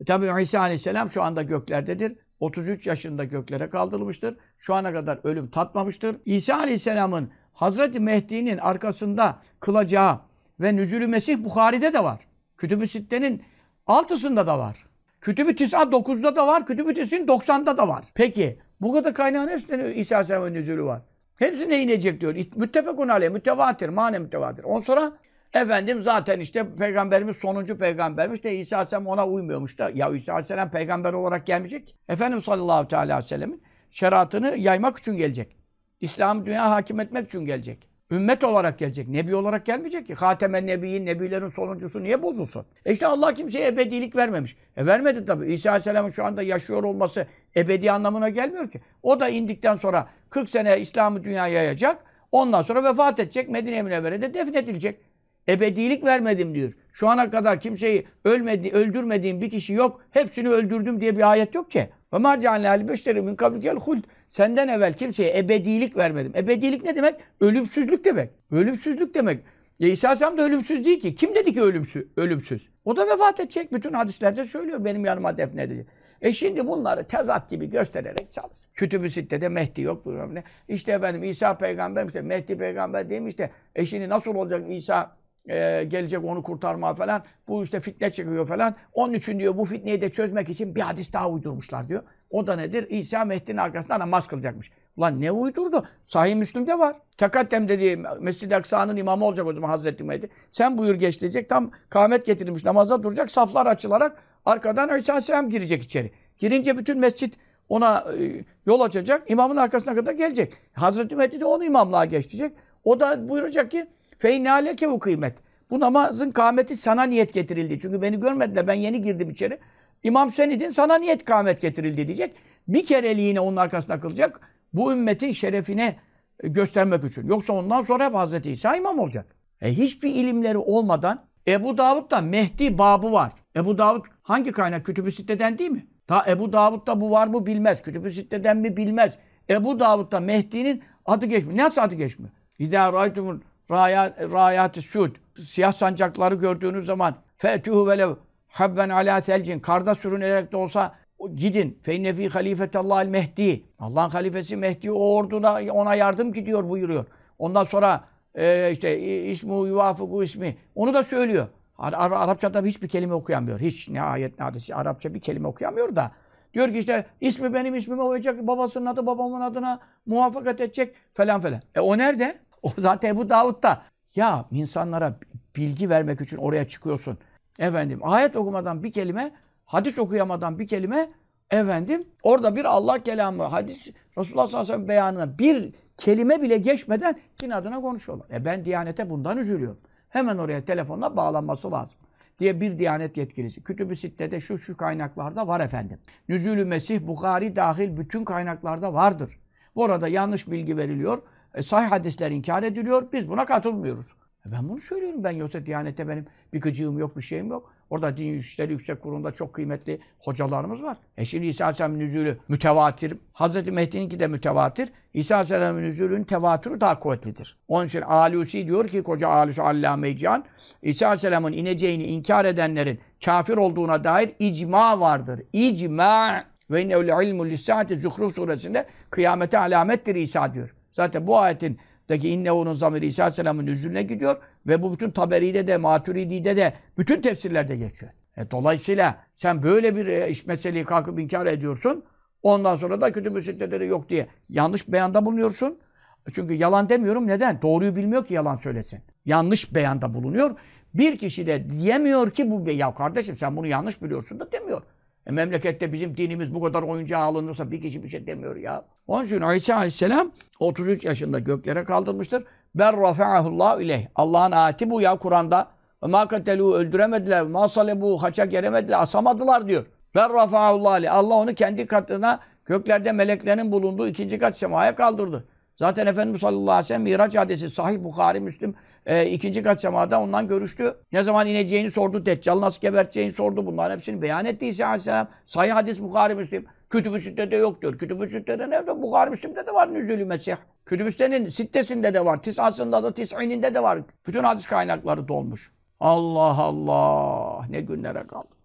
E, tabii İsa aleyhisselam şu anda göklerdedir. 33 yaşında göklere kaldırılmıştır. Şu ana kadar ölüm tatmamıştır. İsa aleyhisselamın Hazreti Mehdi'nin arkasında kılacağı ve nüzülü Mesih Bukhari'de de var. Kütüb-ü Sitte'nin altısında da var. Kütüb-ü Tis'a 9'da da var. Kütüb-ü Tis'in 90'da da var. Peki bu kadar kaynağın hepsinde İsa Aleyhisselam'ın nüzülü var. Hepsi Hepsine inecek diyor. Müttefekun aleyh, mütevatir, mane mütevatir. On sonra Efendim zaten işte peygamberimiz sonuncu peygambermiş de İsa Aleyhisselam ona uymuyormuş da. Ya İsa Aleyhisselam peygamber olarak gelmeyecek. Efendim sallallahu teala aleyhi ve sellemin şeriatını yaymak için gelecek. İslam'ı dünya hakim etmek için gelecek. Ümmet olarak gelecek. Nebi olarak gelmeyecek ki. Hatemen nebiyi Nebilerin sonuncusu niye bozulsun? E işte Allah kimseye ebedilik vermemiş. E vermedi tabii. İsa Aleyhisselam'ın şu anda yaşıyor olması ebedi anlamına gelmiyor ki. O da indikten sonra 40 sene İslam'ı dünya yayacak. Ondan sonra vefat edecek. Medine-i Münevvere'de defnedilecek. Ebedilik vermedim diyor. Şu ana kadar kimseyi ölmedi, öldürmediğim bir kişi yok. Hepsini öldürdüm diye bir ayet yok ki. Ve ma ceale al min kablikel huld. Senden evvel kimseye ebedilik vermedim. Ebedilik ne demek? Ölümsüzlük demek. Ölümsüzlük demek. E İsa Aleyhisselam da ölümsüz değil ki. Kim dedi ki ölümsüz? ölümsüz? O da vefat edecek. Bütün hadislerde söylüyor benim yanıma defnedecek. E şimdi bunları tezat gibi göstererek çalış. Kütüb-ü Sitte'de Mehdi yok. Ne? İşte efendim İsa peygamber işte Mehdi peygamber değil mi işte? E şimdi nasıl olacak İsa e, gelecek onu kurtarma falan. Bu işte fitne çekiyor falan. Onun için diyor bu fitneyi de çözmek için bir hadis daha uydurmuşlar diyor. O da nedir? İsa Mehdi'nin arkasında namaz kılacakmış. Ulan ne uydurdu? Sahih Müslüm'de var. Tekaddem dediği Mescid-i Aksa'nın imamı olacak o zaman Hazreti Mehdi. Sen buyur geç diyecek. Tam kamet getirilmiş namaza duracak. Saflar açılarak arkadan İsa Aleyhisselam girecek içeri. Girince bütün mescit ona e, yol açacak. İmamın arkasına kadar gelecek. Hazreti Mehdi de onu imamlığa geçecek. O da buyuracak ki Feyne aleke bu kıymet. Bu namazın kâmeti sana niyet getirildi. Çünkü beni görmediler. Ben yeni girdim içeri. İmam Senid'in sana niyet kâmet getirildi diyecek. Bir kereliğine onun arkasına kılacak. Bu ümmetin şerefine e, göstermek için. Yoksa ondan sonra hep Hazreti İsa imam olacak. E hiçbir ilimleri olmadan Ebu Davud'da Mehdi babı var. Ebu Davud hangi kaynak? Kütüb-ü Sitte'den değil mi? Ta Ebu Davud'da bu var mı bilmez. Kütüb-ü Sitte'den mi bilmez. Ebu Davud'da Mehdi'nin adı geçmiyor. Nasıl adı geçmiyor? İzâ râytumul rayat, rayat süd, siyah sancakları gördüğünüz zaman fe'tühü velev habben ala selcin, karda sürünerek de olsa gidin. Feynefi halifetallah el Mehdi. Allah'ın halifesi Mehdi o orduda ona yardım gidiyor buyuruyor. Ondan sonra e, işte ismu yuvafuku ismi. Onu da söylüyor. Ar Arapçada hiçbir kelime okuyamıyor. Hiç ne ayet ne hadis. Arapça bir kelime okuyamıyor da. Diyor ki işte ismi benim ismime olacak babasının adı babamın adına muvafakat edecek falan falan. E o nerede? zaten bu da Ya insanlara bilgi vermek için oraya çıkıyorsun. Efendim ayet okumadan bir kelime, hadis okuyamadan bir kelime efendim orada bir Allah kelamı, hadis Resulullah sallallahu aleyhi ve sellem beyanına bir kelime bile geçmeden din adına konuşuyorlar. E ben Diyanet'e bundan üzülüyorum. Hemen oraya telefonla bağlanması lazım diye bir Diyanet yetkilisi. Kütüb-ü Sitte'de şu şu kaynaklarda var efendim. Nüzülü Mesih, Bukhari dahil bütün kaynaklarda vardır. Bu arada yanlış bilgi veriliyor. E, sahih hadisler inkar ediliyor. Biz buna katılmıyoruz. E, ben bunu söylüyorum. Ben yoksa Diyanet'e benim bir gıcığım yok, bir şeyim yok. Orada Din İşleri Yüksek Kurulu'nda çok kıymetli hocalarımız var. E şimdi İsa Aleyhisselam'ın nüzülü mütevatir. Hazreti Mehdi'ninki de mütevatir. İsa Aleyhisselam'ın nüzülünün tevatürü daha kuvvetlidir. Onun için Alusi diyor ki koca Alusi Allame Can, İsa Aleyhisselam'ın ineceğini inkar edenlerin kafir olduğuna dair icma vardır. İcma ve innevle ilmü lissaati Zuhruf suresinde kıyamete alamettir İsa diyor. Zaten bu ayetin daki innehu'nun zamiri İsa Aleyhisselam'ın üzülüne gidiyor ve bu bütün Taberi'de de, Maturidi'de de bütün tefsirlerde geçiyor. E, dolayısıyla sen böyle bir e, meseleyi kalkıp inkar ediyorsun. Ondan sonra da kötü müsitteleri yok diye yanlış beyanda bulunuyorsun. E, çünkü yalan demiyorum neden? Doğruyu bilmiyor ki yalan söylesin. Yanlış beyanda bulunuyor. Bir kişi de diyemiyor ki bu ya kardeşim sen bunu yanlış biliyorsun da demiyor. E, memlekette bizim dinimiz bu kadar oyuncağa alınırsa bir kişi bir şey demiyor ya. Onun için İsa Aleyhisselam 33 yaşında göklere kaldırmıştır. Ben rafa'ahullahu ileyh. Allah'ın ayeti bu ya Kur'an'da. Ve ma öldüremediler. Ma salebu haçak yeremediler. Asamadılar diyor. Ben rafa'ahullahu ileyh. Allah onu kendi katına göklerde meleklerin bulunduğu ikinci kat semaya kaldırdı. Zaten Efendimiz sallallahu aleyhi ve sellem Miraç hadisi Sahih Bukhari Müslim e, ikinci kat semada ondan görüştü. Ne zaman ineceğini sordu. Deccal nasıl geberteceğini sordu. Bunların hepsini beyan etti İsa aleyhisselam. Sahih hadis Bukhari Müslim. Kütüb-ü Sitte'de yok diyor. Kütüb-ü Sitte'de nerede? Bukhari Müslim'de de var Nüzülü Mesih. Kütüb-ü Sitte'nin sittesinde de var. Tisasında da, tis'ininde de var. Bütün hadis kaynakları dolmuş. Allah Allah! Ne günlere kaldı.